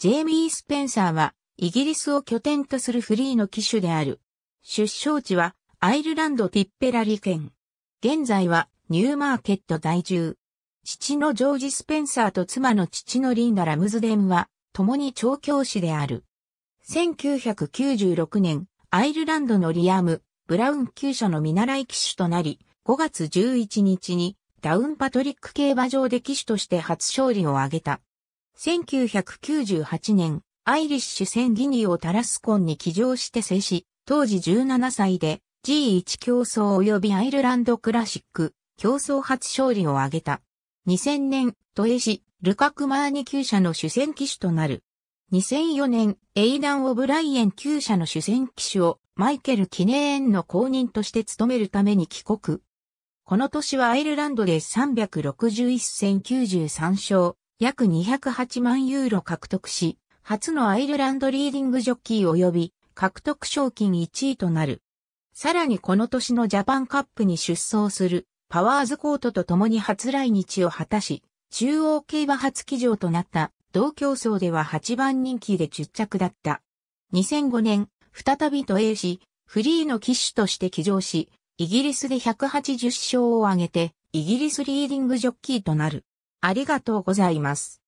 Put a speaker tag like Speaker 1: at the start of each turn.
Speaker 1: ジェイミー・スペンサーは、イギリスを拠
Speaker 2: 点とするフリーの機種である。出生地は、アイルランド・ティッペラリ県。現在は、ニューマーケット在住。父のジョージ・スペンサーと妻の父のリンダ・ラムズデンは、共に調教師である。1996年、アイルランドのリアム、ブラウン旧車の見習い騎手となり、5月11日に、ダウンパトリック競馬場で騎手として初勝利を挙げた。1998年、アイリッシュ戦ギニをタラスコンに起乗して制し、当時17歳で G1 競争及びアイルランドクラシック競争初勝利を挙げた。2000年、トエシ、ルカクマーニ厩社の主戦騎手となる。2004年、エイダン・オブライエン厩社の主戦騎手をマイケル・キネーンの公認として務めるために帰国。この年はアイルランドで361戦93勝、約208万ユーロ獲得し、初のアイルランドリーディングジョッキー及び獲得賞金1位となる。さらにこの年のジャパンカップに出走するパワーズコートと共に初来日を果たし、中央競馬初騎乗となった同競争では8番人気で10着だった。2005年、再び都営し、フリーの騎手として騎乗し、イギリスで
Speaker 1: 180勝を挙げて、イギリスリーディングジョッキーとなる。ありがとうございます。